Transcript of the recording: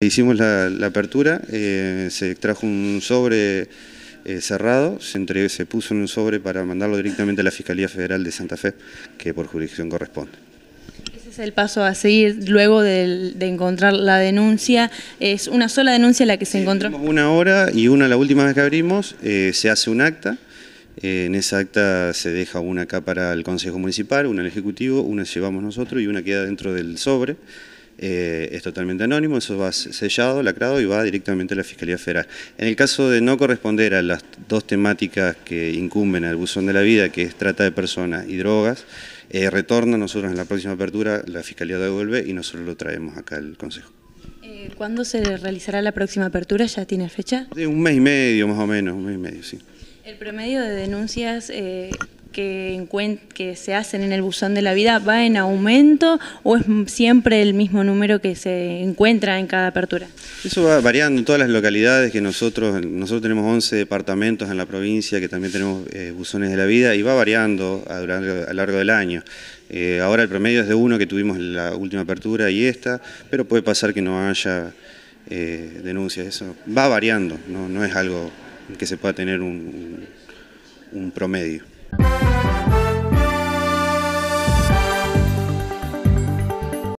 Hicimos la, apertura, eh, se trajo un sobre eh, cerrado, se, se puso en un sobre para mandarlo directamente a la Fiscalía Federal de Santa Fe, que por jurisdicción corresponde. Ese es el paso a seguir luego de, encontrar la denuncia. ¿Es una sola denuncia la que se encontró? Una hora y una la última vez que abrimos, eh, se hace un acta. en esa acta se deja una acá para el Consejo Municipal, una al Ejecutivo, una llevamos nosotros y una queda dentro del sobre. Eh, es totalmente anónimo, eso va sellado, lacrado y va directamente a la Fiscalía Federal. En el caso de no corresponder a las dos temáticas que incumben al buzón de la vida, que es trata de personas y drogas, eh, retorna, nosotros en la próxima apertura la Fiscalía devuelve y nosotros lo traemos acá al Consejo. Eh, ¿Cuándo se realizará la próxima apertura? ¿Ya tiene fecha? De un mes y medio, más o menos, un mes y medio, sí. El promedio de denuncias eh, que, que se hacen en el buzón de la vida va en aumento o es siempre el mismo número que se encuentra en cada apertura? Eso va variando en todas las localidades que nosotros, nosotros tenemos 11 departamentos en la provincia que también tenemos eh, buzones de la vida y va variando a lo largo, del año. Eh, ahora el promedio es de uno que tuvimos la última apertura y esta, pero puede pasar que no haya eh, denuncias, eso va variando, no, es algo que se pueda tener un promedio.